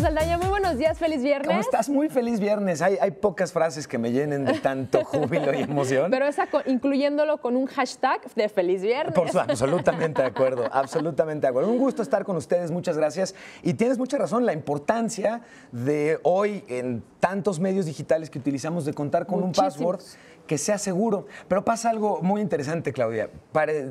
Saldaña, muy buenos días, feliz viernes. ¿Cómo estás? Muy feliz viernes. Hay, hay pocas frases que me llenen de tanto júbilo y emoción. Pero esa incluyéndolo con un hashtag de feliz viernes. Por supuesto, absolutamente de acuerdo, absolutamente de acuerdo. Un gusto estar con ustedes, muchas gracias. Y tienes mucha razón, la importancia de hoy en tantos medios digitales que utilizamos de contar con un password que sea seguro. Pero pasa algo muy interesante, Claudia.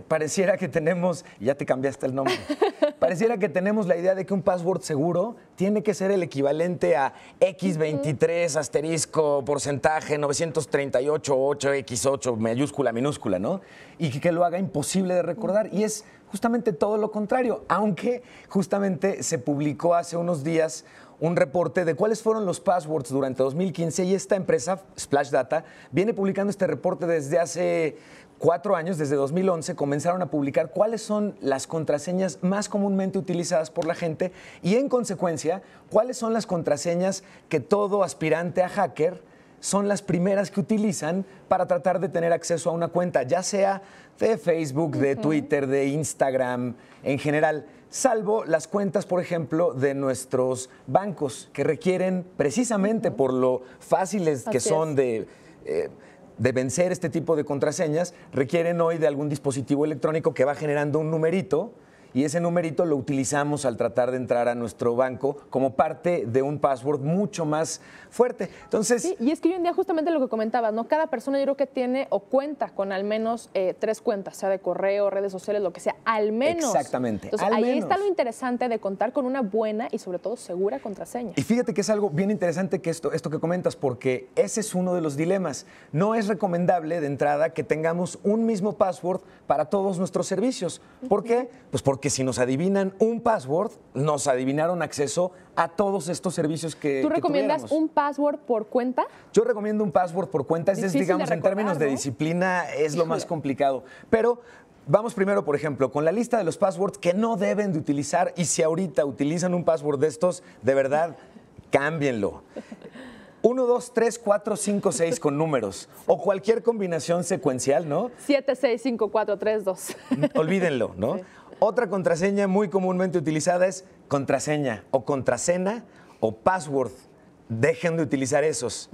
pareciera que tenemos, ya te cambiaste el nombre, pareciera que tenemos la idea de que un password seguro tiene que ser el equivalente a X23 asterisco porcentaje 938 8X8 mayúscula minúscula, ¿no? Y que lo haga imposible de recordar. Y es justamente todo lo contrario, aunque justamente se publicó hace unos días un reporte de cuáles fueron los passwords durante 2015 y esta empresa, Splash Data, viene publicando este reporte desde hace cuatro años, desde 2011, comenzaron a publicar cuáles son las contraseñas más comúnmente utilizadas por la gente y en consecuencia cuáles son las contraseñas que todo aspirante a hacker son las primeras que utilizan para tratar de tener acceso a una cuenta, ya sea de Facebook, de Twitter, de Instagram, en general, salvo las cuentas, por ejemplo, de nuestros bancos, que requieren precisamente por lo fáciles que son de... Eh, de vencer este tipo de contraseñas, requieren hoy de algún dispositivo electrónico que va generando un numerito y ese numerito lo utilizamos al tratar de entrar a nuestro banco como parte de un password mucho más fuerte. Entonces, sí, y es que hoy en día justamente lo que comentabas, ¿no? Cada persona yo creo que tiene o cuenta con al menos eh, tres cuentas, sea de correo, redes sociales, lo que sea, al menos. Exactamente. Entonces, ahí está lo interesante de contar con una buena y sobre todo segura contraseña. Y fíjate que es algo bien interesante que esto, esto que comentas, porque ese es uno de los dilemas. No es recomendable de entrada que tengamos un mismo password para todos nuestros servicios. ¿Por qué? Pues porque si nos adivinan un password, nos adivinaron acceso a todos estos servicios que. ¿Tú recomiendas un password por cuenta? Yo recomiendo un password por cuenta, es, digamos, en términos de disciplina es lo más complicado. Pero Vamos primero, por ejemplo, con la lista de los passwords que no deben de utilizar y si ahorita utilizan un password de estos, de verdad, cámbienlo. 1, 2, 3, 4, 5, 6 con números o cualquier combinación secuencial, ¿no? 7, 6, 5, 4, 3, 2. Olvídenlo, ¿no? Otra contraseña muy comúnmente utilizada es contraseña o contraseña o password. Dejen de utilizar esos.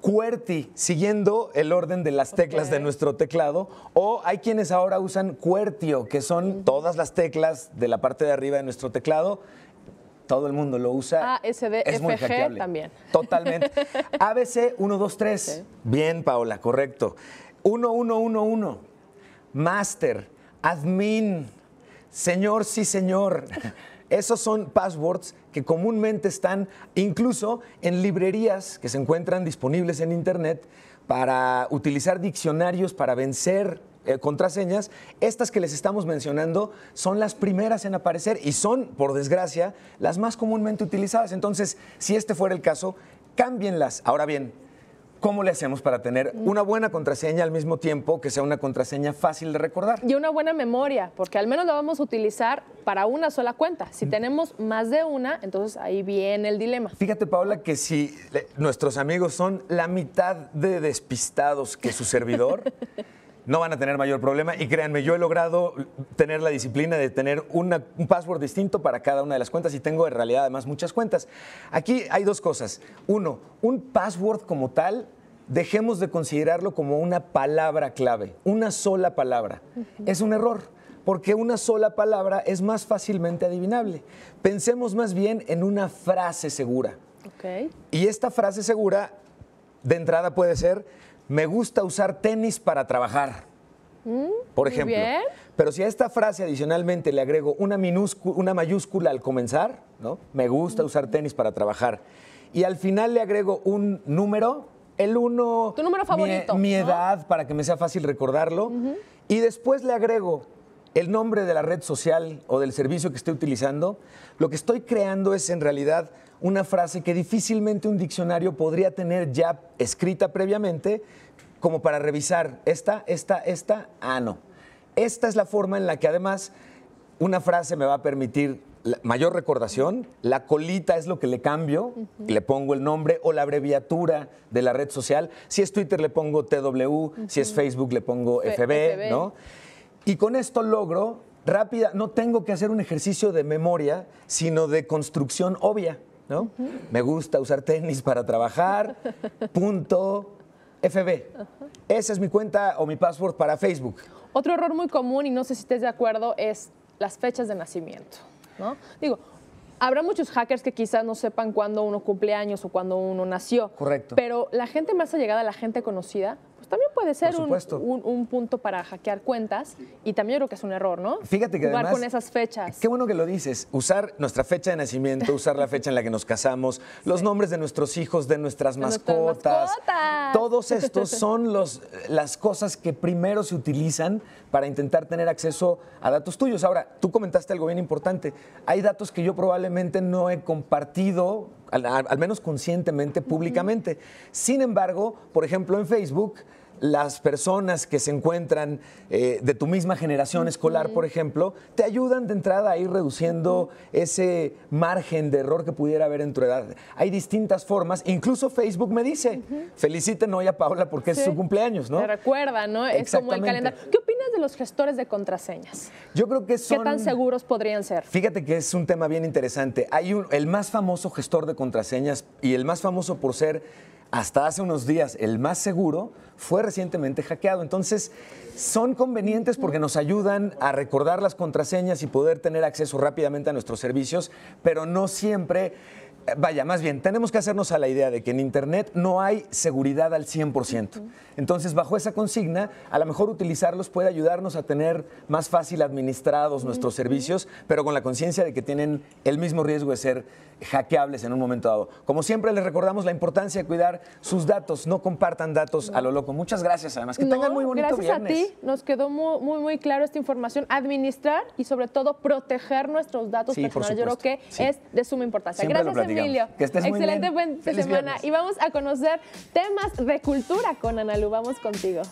Cuerti, siguiendo el orden de las teclas de nuestro teclado, o hay quienes ahora usan cuertio, que son todas las teclas de la parte de arriba de nuestro teclado. Todo el mundo lo usa. Ah, también. Totalmente. ABC 123. Bien, Paola, correcto. 1111. Master. Admin. Señor, sí, señor. Esos son passwords que comúnmente están incluso en librerías que se encuentran disponibles en Internet para utilizar diccionarios para vencer eh, contraseñas. Estas que les estamos mencionando son las primeras en aparecer y son, por desgracia, las más comúnmente utilizadas. Entonces, si este fuera el caso, cámbienlas. Ahora bien, ¿Cómo le hacemos para tener mm. una buena contraseña al mismo tiempo que sea una contraseña fácil de recordar? Y una buena memoria, porque al menos la vamos a utilizar para una sola cuenta. Si mm. tenemos más de una, entonces ahí viene el dilema. Fíjate, Paula, que si nuestros amigos son la mitad de despistados que su servidor, no van a tener mayor problema. Y créanme, yo he logrado tener la disciplina de tener un password distinto para cada una de las cuentas y tengo en realidad además muchas cuentas. Aquí hay dos cosas. Uno, un password como tal dejemos de considerarlo como una palabra clave, una sola palabra. Es un error, porque una sola palabra es más fácilmente adivinable. Pensemos más bien en una frase segura. Y esta frase segura, de entrada puede ser, me gusta usar tenis para trabajar. Mm, por ejemplo. Pero si a esta frase adicionalmente le agrego una, una mayúscula al comenzar, ¿no? Me gusta mm. usar tenis para trabajar. Y al final le agrego un número, el uno. Tu número favorito. Mi, edad, para que me sea fácil recordarlo. Y después le agrego el nombre de la red social o del servicio que estoy utilizando. Lo que estoy creando es en realidad una frase que difícilmente un diccionario podría tener ya escrita previamente como para revisar esta, esta, esta, ah, no. Esta es la forma en la que además una frase me va a permitir mayor recordación, la colita es lo que le cambio, le pongo el nombre o la abreviatura de la red social. Si es Twitter le pongo TW, si es Facebook le pongo FB, FB, ¿no? Y con esto logro rápida, no tengo que hacer un ejercicio de memoria, sino de construcción obvia. Me gusta usar tenis para trabajar, punto FB. Esa es mi cuenta o mi password para Facebook. Otro error muy común, y no sé si estés de acuerdo, es las fechas de nacimiento. ¿no? Digo, Habrá muchos hackers que quizás no sepan cuándo uno cumple años o cuándo uno nació. Correcto. Pero la gente más allegada, la gente conocida, pues también puede ser un, punto para hackear cuentas y también yo creo que es un error, ¿no? Fíjate que además, con esas fechas. Qué bueno que lo dices. Usar nuestra fecha de nacimiento, usar la fecha en la que nos casamos, los nombres de nuestros hijos, de nuestras mascotas. mascotas. Todos estos son los, las cosas que primero se utilizan para intentar tener acceso a datos tuyos. Ahora, tú comentaste algo bien importante. Hay datos que yo probablemente no he compartido, al menos conscientemente, públicamente. Sin embargo, por ejemplo, en Facebook las personas que se encuentran eh, de tu misma generación escolar, por ejemplo, te ayudan de entrada a ir reduciendo ese margen de error que pudiera haber en tu edad. Hay distintas formas, incluso Facebook me dice, feliciten hoy a Paula porque es su cumpleaños, ¿no? Te recuerda, ¿no? Es como el calendario. ¿Qué opinas de los gestores de contraseñas? Yo creo que son... ¿Qué tan seguros podrían ser? Fíjate que es un tema bien interesante. Hay el más famoso gestor de contraseñas y el más famoso por ser hasta hace unos días el más seguro, fue recientemente hackeado. Entonces, son convenientes porque nos ayudan a recordar las contraseñas y poder tener acceso rápidamente a nuestros servicios, pero no siempre eh, vaya, más bien, tenemos que hacernos a la idea de que en Internet no hay seguridad al 100%. Entonces, bajo esa consigna, a lo mejor utilizarlos puede ayudarnos a tener más fácil administrados nuestros servicios, pero con la conciencia de que tienen el mismo riesgo de ser hackeables en un momento dado. Como siempre, les recordamos la importancia de cuidar sus datos. No compartan datos a lo loco. Muchas gracias, además. Que tengan muy bonito viernes. Gracias a ti. Nos quedó muy, muy, claro esta información. Administrar y, sobre todo, proteger nuestros datos personales. Yo creo que es de suma importancia. gracias, Emilio. Excelente semana. Y vamos a conocer temas de cultura con Analu. Vamos contigo.